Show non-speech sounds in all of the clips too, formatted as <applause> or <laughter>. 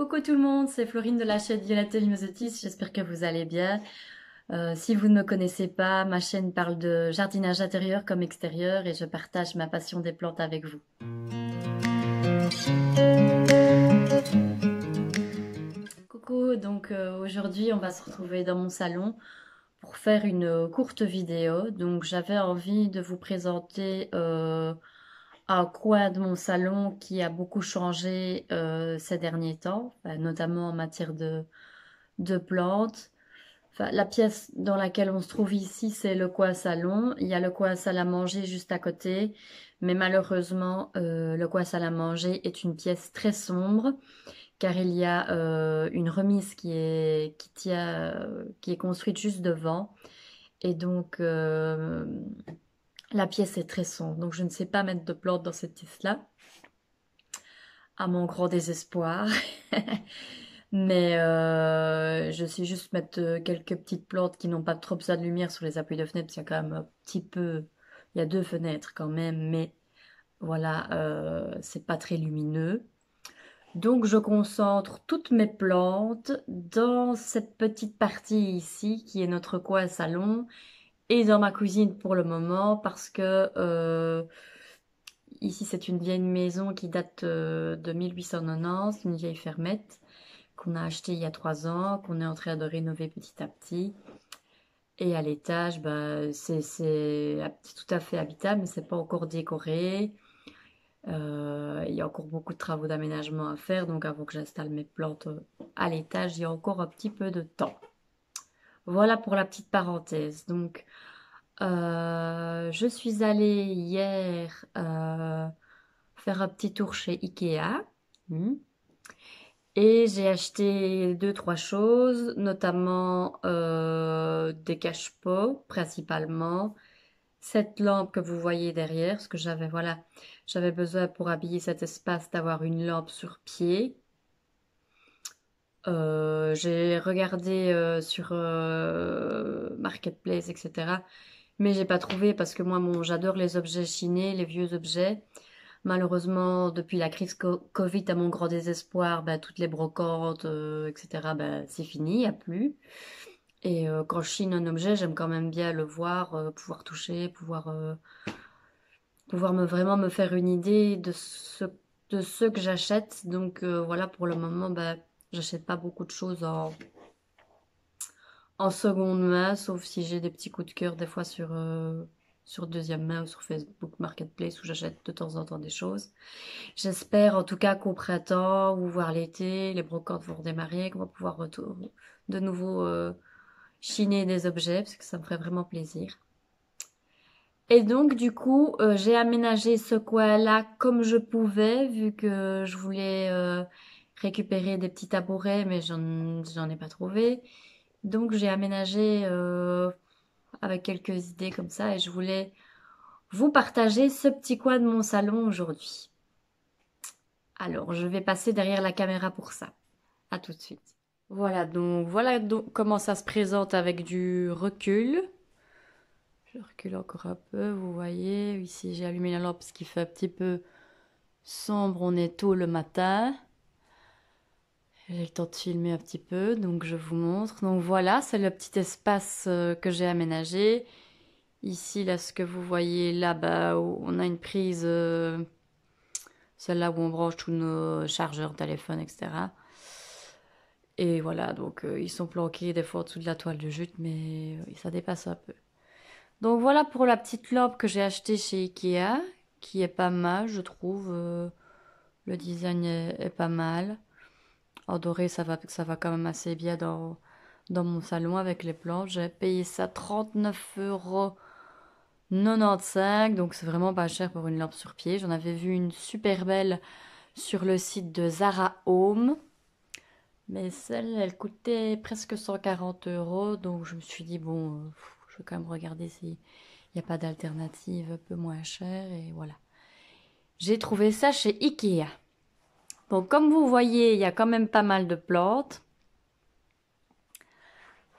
Coucou tout le monde, c'est Florine de la chaîne Violette Myosotis, j'espère que vous allez bien. Euh, si vous ne me connaissez pas, ma chaîne parle de jardinage intérieur comme extérieur et je partage ma passion des plantes avec vous. Coucou, donc euh, aujourd'hui on va se retrouver dans mon salon pour faire une courte vidéo. Donc j'avais envie de vous présenter... Euh, un coin de mon salon qui a beaucoup changé euh, ces derniers temps, notamment en matière de, plantes. la pièce dans laquelle on se trouve ici, c'est le coin salon. Il y a le coin salle à manger juste à côté, mais malheureusement, euh, le coin salle à manger est une pièce très sombre car il y a euh, une remise qui est, qui, est construite juste devant. Et donc, la pièce est très sombre, donc je ne sais pas mettre de plantes dans cette pièce-là, à mon grand désespoir. <laughs> Mais euh, je sais juste mettre euh, quelques petites plantes qui n'ont pas trop besoin de lumière sur les appuis de fenêtre, parce qu'il y a quand même un petit peu... Il y a deux fenêtres quand même, mais voilà, euh, c'est pas très lumineux. Donc je concentre toutes mes plantes dans cette petite partie ici qui est notre coin salon et dans ma cuisine pour le moment parce que euh, ici c'est une vieille maison qui date euh, de 1890, une vieille fermette qu'on a achetée il y a trois ans, qu'on est en train de rénover petit à petit. Et à l'étage, bah, c'est tout à fait habitable, mais c'est pas encore décoré. Euh, il y a encore beaucoup de travaux d'aménagement à faire, donc avant que j'installe mes plantes à l'étage, il y a encore un petit peu de temps. Voilà pour la petite parenthèse. Donc, euh, je suis allée hier euh, faire un petit tour chez Ikea. Mmh. Et j'ai acheté deux, trois choses, notamment euh, des cache-pots principalement. Cette lampe que vous voyez derrière, ce que j'avais voilà, j'avais besoin pour habiller cet espace d'avoir une lampe sur pied. Euh, j'ai regardé euh, sur euh, Marketplace, etc. Mais j'ai pas trouvé parce que moi, bon, j'adore les objets chinés, les vieux objets. Malheureusement, depuis la crise Covid, à mon grand désespoir, ben, toutes les brocantes, etc., bah, c'est fini, il a plus. Et quand je chine un objet, j'aime quand même bien le voir, pouvoir toucher, pouvoir, pouvoir me, vraiment me faire une idée de ce, de ce que j'achète. Donc voilà, pour le moment, bah, J'achète pas beaucoup de choses en, en seconde main, sauf si j'ai des petits coups de cœur des fois sur, euh, sur deuxième main ou sur Facebook Marketplace où j'achète de temps en temps des choses. J'espère en tout cas qu'au printemps ou voir l'été, les brocantes vont redémarrer, qu'on va pouvoir de nouveau euh, chiner des objets parce que ça me ferait vraiment plaisir. Et donc du coup, euh, j'ai aménagé ce coin-là comme je pouvais vu que je voulais récupérer des petits tabourets, mais j'en ai pas trouvé. Donc j'ai aménagé euh, avec quelques idées comme ça et je voulais vous partager ce petit coin de mon salon aujourd'hui. Alors je vais passer derrière la caméra pour ça. À tout de suite. Voilà donc voilà donc comment ça se présente avec du recul. Je recule encore un peu, vous voyez, ici j'ai allumé la lampe parce qu'il fait un petit peu sombre, on est tôt le matin. J'ai le temps de filmer un petit peu, donc je vous montre. Donc voilà, c'est le petit espace euh, que j'ai aménagé. Ici, là, ce que vous voyez là-bas, on a une prise, euh, celle-là où on branche tous nos chargeurs, téléphones, etc. Et voilà, donc euh, ils sont planqués des fois en dessous de la toile de jute, mais ça dépasse un peu. Donc voilà pour la petite lampe que j'ai achetée chez Ikea, qui est pas mal, je trouve. le design est pas mal. En doré, ça va, ça va quand même assez bien dans, dans mon salon avec les plantes. J'ai payé ça 39 euros. donc c'est vraiment pas cher pour une lampe sur pied. J'en avais vu une super belle sur le site de Zara Home. Mais celle, elle coûtait presque 140 euros. Donc je me suis dit, bon, euh, je vais quand même regarder s'il n'y a pas d'alternative un peu moins chère. Et voilà. J'ai trouvé ça chez Ikea. Bon, comme vous voyez, il y a quand même pas mal de plantes.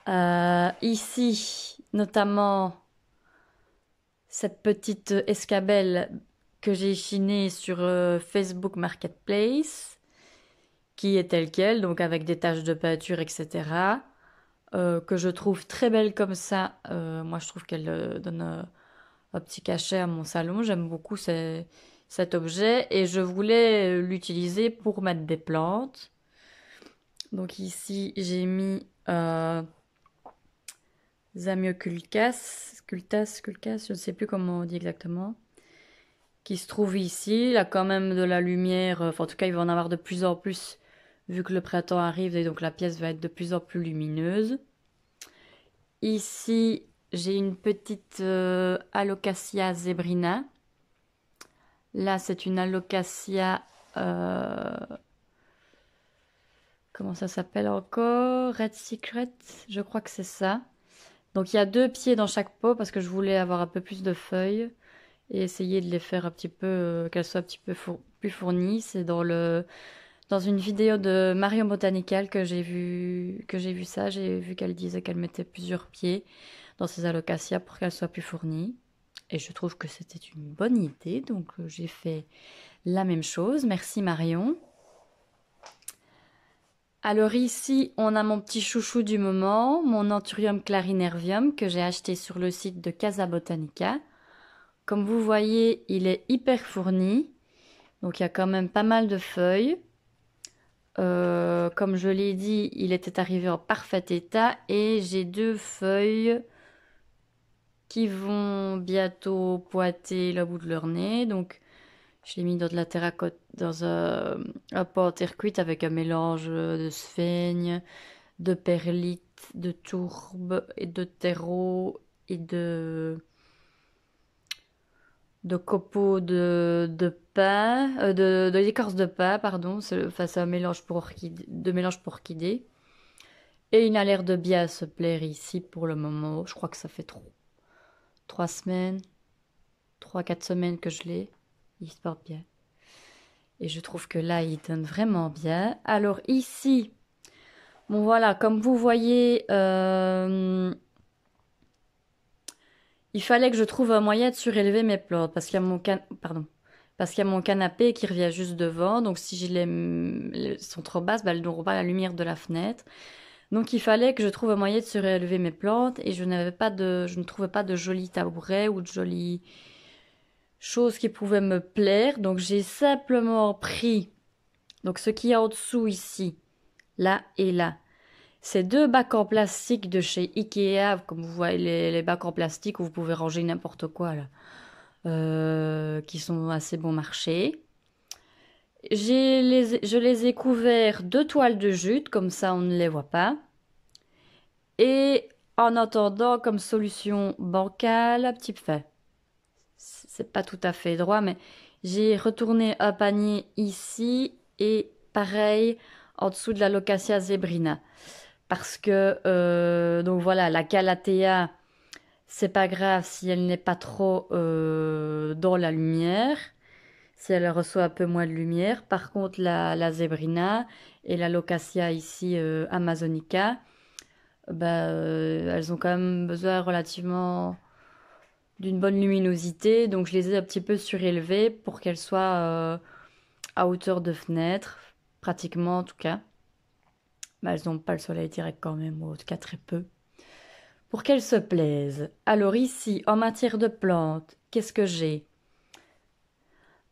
Euh, ici, notamment, cette petite escabelle que j'ai chinée sur euh, Facebook Marketplace, qui est telle qu'elle, donc avec des taches de peinture, etc. Euh, que je trouve très belle comme ça. moi, je trouve qu'elle donne un petit cachet à mon salon. J'aime beaucoup ces cet objet et je voulais l'utiliser pour mettre des plantes. Donc ici, j'ai mis euh, Zamioculcas, Cultas, je ne sais plus comment on dit exactement, qui se trouve ici. Il a quand même de la lumière, euh, en tout cas, il va en avoir de plus en plus vu que le printemps arrive et donc la pièce va être de plus en plus lumineuse. Ici, j'ai une petite alocacia euh, Alocasia zebrina Là, c'est une alocasia, euh, Comment ça s'appelle encore Red Secret Je crois que c'est ça. Donc il y a deux pieds dans chaque pot parce que je voulais avoir un peu plus de feuilles et essayer de les faire un petit peu, euh, qu'elles soient un petit peu plus fournies. C'est dans le dans une vidéo de Marion Botanical que j'ai vu que j'ai vu ça. J'ai vu qu'elle disait qu'elle mettait plusieurs pieds dans ses alocasias pour qu'elles soient plus fournies et je trouve que c'était une bonne idée. Donc euh, j'ai fait la même chose. Merci Marion. Alors ici, on a mon petit chouchou du moment, mon Anthurium clarinervium que j'ai acheté sur le site de Casa Botanica. Comme vous voyez, il est hyper fourni. Donc il y a quand même pas mal de feuilles. Euh, comme je l'ai dit, il était arrivé en parfait état et j'ai deux feuilles qui vont bientôt pointer le bout de leur nez. Donc, je l'ai mis dans de la terracotte, dans un, un terre cuite avec un mélange de sphaigne, de perlite, de tourbe et de terreau et de de copeaux de, pain, de, l'écorce euh, de pain, pardon, c'est un mélange pour orchidées. de mélange pour Et il a l'air de bien se plaire ici pour le moment. Je crois que ça fait trop semaines, trois, quatre semaines que je l'ai, il se porte bien. Et je trouve que là, il donne vraiment bien. Alors ici, bon voilà, comme vous voyez, euh, il fallait que je trouve un moyen de surélever mes plantes parce qu'il y a mon canapé qui revient juste devant. Donc si je les sont trop basses, ben, elles n'auront pas la lumière de la fenêtre. Donc il fallait que je trouve un moyen de se réélever mes plantes et je n'avais pas de, je ne trouvais pas de jolis tabourets ou de jolies choses qui pouvaient me plaire. Donc j'ai simplement pris donc ce qu'il y a en dessous ici, là et là. Ces deux bacs en plastique de chez Ikea, comme vous voyez les, bacs en plastique où vous pouvez ranger n'importe quoi là, euh, qui sont assez bon marché je les ai couverts de toiles de jute, comme ça on ne les voit pas. Et en attendant, comme solution bancale, un petit fait. C'est pas tout à fait droit, mais j'ai retourné un panier ici et pareil en dessous de la locacia zebrina. Parce que, euh, donc voilà, la Calathea, c'est pas grave si elle n'est pas trop euh, dans la lumière si elle reçoit un peu moins de lumière. Par contre, la, la Zebrina et la Locacia, ici euh, Amazonica, bah, euh, elles ont quand même besoin relativement d'une bonne luminosité. Donc je les ai un petit peu surélevées pour qu'elles soient euh, à hauteur de fenêtre, pratiquement en tout cas. Bah, elles n'ont pas le soleil direct quand même, ou en tout cas très peu. Pour qu'elles se plaisent. Alors ici, en matière de plantes, qu'est-ce que j'ai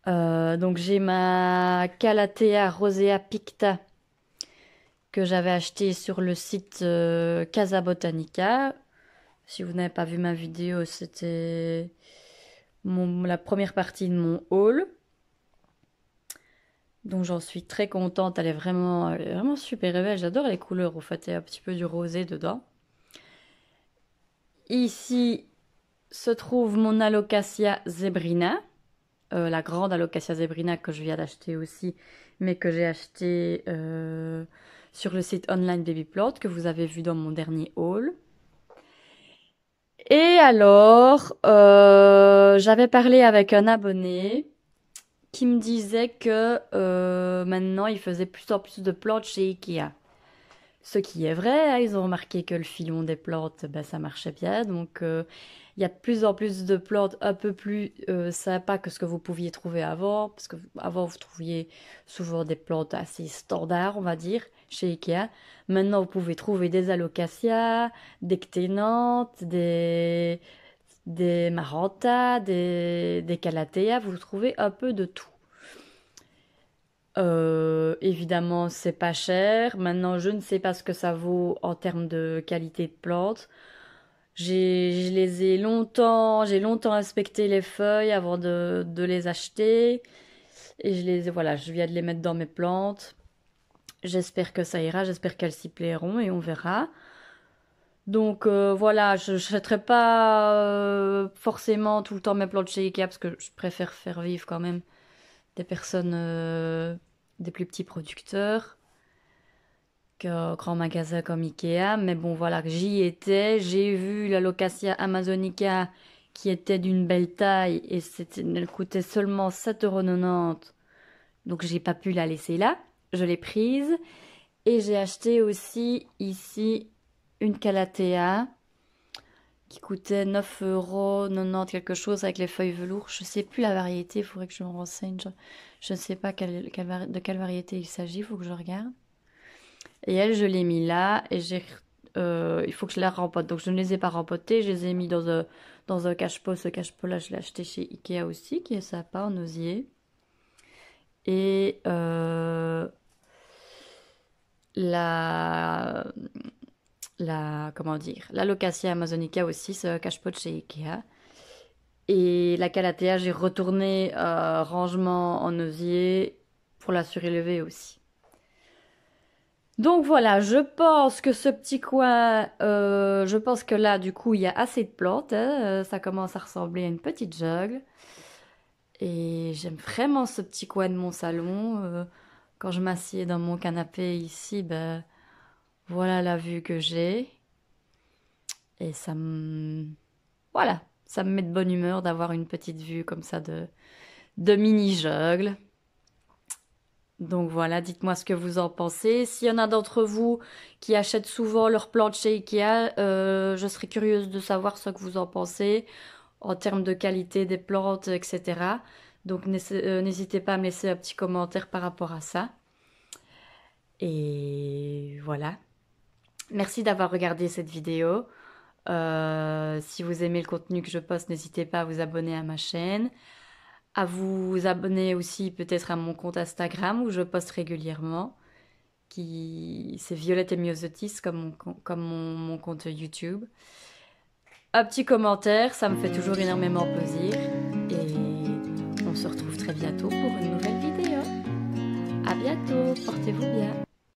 euh, donc j'ai ma Calathea rosea picta que j'avais acheté sur le site euh, Casa Botanica. Si vous n'avez pas vu ma vidéo, c'était la première partie de mon haul. Donc j'en suis très contente, elle est vraiment, vraiment super belle, j'adore les couleurs au fait, il y a un petit peu du rosé dedans. Ici se trouve mon Alocasia zebrina euh, la grande Alocasia zebrina que je viens d'acheter aussi, mais que j'ai acheté euh, sur le site online Baby Plot que vous avez vu dans mon dernier haul. Et alors, euh, j'avais parlé avec un abonné qui me disait que maintenant il faisait plus en plus de plantes chez Ikea. Ce qui est vrai, hein, ils ont remarqué que le filon des plantes, ben, ça marchait bien. Donc, euh, il y a de plus en plus de plantes un peu plus euh, sympas que ce que vous pouviez trouver avant. Parce que avant, vous trouviez souvent des plantes assez standards, on va dire, chez Ikea. Maintenant, vous pouvez trouver des alocasia, des ctenantes, des, des des, des Vous trouvez un peu de tout. Euh, évidemment, c'est pas cher. Maintenant, je ne sais pas ce que ça vaut en termes de qualité de plante. J'ai, je les ai longtemps, j'ai longtemps inspecté les feuilles avant de, les acheter. Et je les, voilà, je viens de les mettre dans mes plantes. J'espère que ça ira, j'espère qu'elles s'y plairont et on verra. Donc euh, voilà, je n'achèterai pas euh, forcément tout le temps mes plantes chez Ikea parce que je préfère faire vivre quand même des personnes, euh, des plus petits producteurs qu'un grand magasin comme Ikea. Mais bon, voilà, j'y étais, j'ai vu la locacia Amazonica qui était d'une belle taille et elle coûtait seulement euros. Donc j'ai pas pu la laisser là, je l'ai prise. Et j'ai acheté aussi ici une Calathea qui coûtait 9 euros, quelque chose avec les feuilles velours. Je ne sais plus la variété, il faudrait que je me renseigne. Je, ne sais pas de quelle variété il s'agit, il faut que je regarde. Et elle, je l'ai mis là et j'ai euh, il faut que je la rempote. Donc je ne les ai pas rempotées, je les ai mis dans un, euh, dans un cache-pot. Ce cache-pot là, je l'ai acheté chez Ikea aussi, qui est sympa en osier. Et euh, la, la comment dire, Locacia amazonica aussi, ce cache-pot chez Ikea. Et la Calathea, j'ai retourné euh, rangement en osier pour la surélever aussi. Donc voilà, je pense que ce petit coin, euh, je pense que là, du coup, il y a assez de plantes. Hein. Euh, ça commence à ressembler à une petite jungle. Et j'aime vraiment ce petit coin de mon salon. quand je m'assieds dans mon canapé ici, ben, voilà la vue que j'ai. Et ça me... Voilà, ça me met de bonne humeur d'avoir une petite vue comme ça de, de mini-jungle. Donc voilà, dites-moi ce que vous en pensez. S'il y en a d'entre vous qui achètent souvent leurs plantes chez Ikea, euh, je serais curieuse de savoir ce que vous en pensez en termes de qualité des plantes, etc. Donc euh, n'hésitez pas à me laisser un petit commentaire par rapport à ça. Et voilà. Merci d'avoir regardé cette vidéo. Euh, si vous aimez le contenu que je poste, n'hésitez pas à vous abonner à ma chaîne, à vous abonner aussi peut-être à mon compte Instagram où je poste régulièrement, qui c'est Violette et Myosotis comme, mon, comme mon compte YouTube. Un petit commentaire, ça me fait toujours énormément plaisir et on se retrouve très bientôt pour une nouvelle vidéo. À bientôt, portez-vous bien.